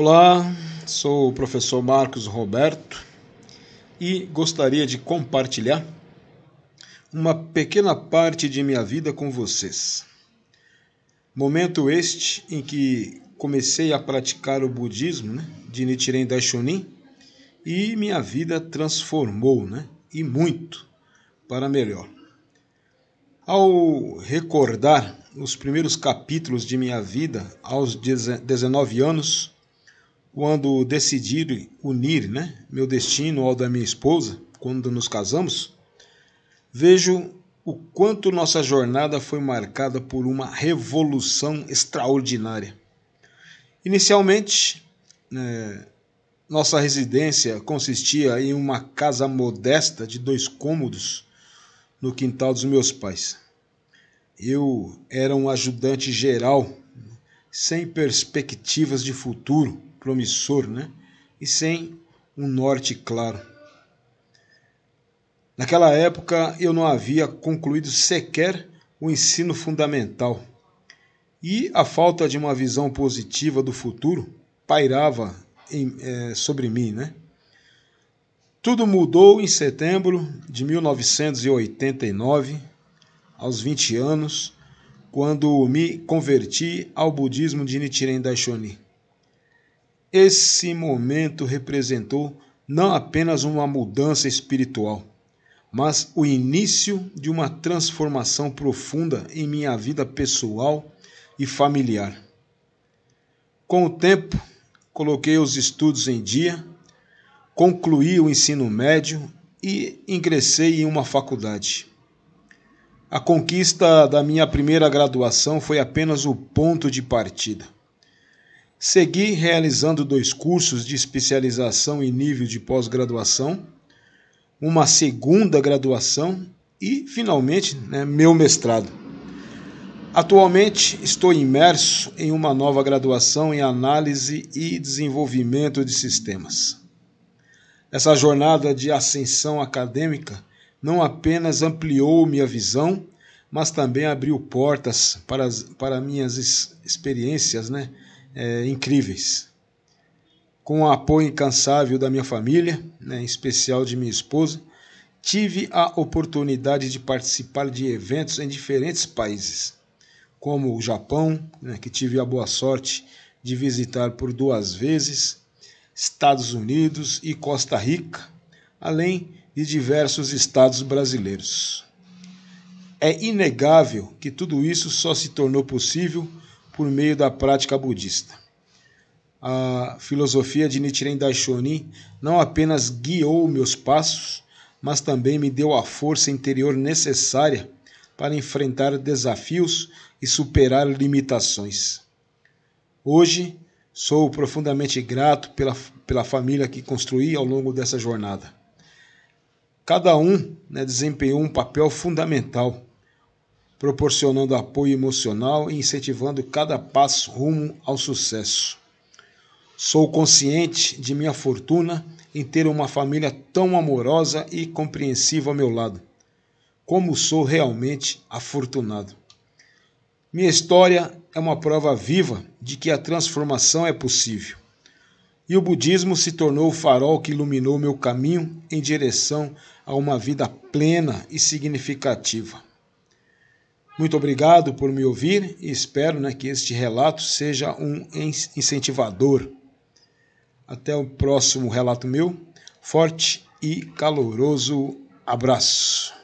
Olá, sou o professor Marcos Roberto e gostaria de compartilhar uma pequena parte de minha vida com vocês. Momento este em que comecei a praticar o budismo né, de Nichiren Daishonin e minha vida transformou, né, e muito, para melhor. Ao recordar os primeiros capítulos de minha vida aos 19 anos, quando decidi unir né, meu destino ao da minha esposa, quando nos casamos, vejo o quanto nossa jornada foi marcada por uma revolução extraordinária. Inicialmente, né, nossa residência consistia em uma casa modesta de dois cômodos no quintal dos meus pais. Eu era um ajudante geral, né, sem perspectivas de futuro promissor né? e sem um norte claro. Naquela época eu não havia concluído sequer o ensino fundamental e a falta de uma visão positiva do futuro pairava em, é, sobre mim. Né? Tudo mudou em setembro de 1989, aos 20 anos, quando me converti ao budismo de Nichiren Daishonin. Esse momento representou não apenas uma mudança espiritual, mas o início de uma transformação profunda em minha vida pessoal e familiar. Com o tempo, coloquei os estudos em dia, concluí o ensino médio e ingressei em uma faculdade. A conquista da minha primeira graduação foi apenas o ponto de partida Segui realizando dois cursos de especialização em nível de pós-graduação, uma segunda graduação e, finalmente, né, meu mestrado. Atualmente estou imerso em uma nova graduação em análise e desenvolvimento de sistemas. Essa jornada de ascensão acadêmica não apenas ampliou minha visão, mas também abriu portas para, para minhas experiências né, é, incríveis. Com o apoio incansável da minha família, né, em especial de minha esposa, tive a oportunidade de participar de eventos em diferentes países, como o Japão, né, que tive a boa sorte de visitar por duas vezes, Estados Unidos e Costa Rica, além de diversos estados brasileiros. É inegável que tudo isso só se tornou possível por meio da prática budista. A filosofia de Nichiren Daishonin não apenas guiou meus passos, mas também me deu a força interior necessária para enfrentar desafios e superar limitações. Hoje, sou profundamente grato pela, pela família que construí ao longo dessa jornada. Cada um né, desempenhou um papel fundamental proporcionando apoio emocional e incentivando cada passo rumo ao sucesso. Sou consciente de minha fortuna em ter uma família tão amorosa e compreensiva ao meu lado. Como sou realmente afortunado. Minha história é uma prova viva de que a transformação é possível. E o budismo se tornou o farol que iluminou meu caminho em direção a uma vida plena e significativa. Muito obrigado por me ouvir e espero né, que este relato seja um incentivador. Até o próximo relato meu. Forte e caloroso abraço.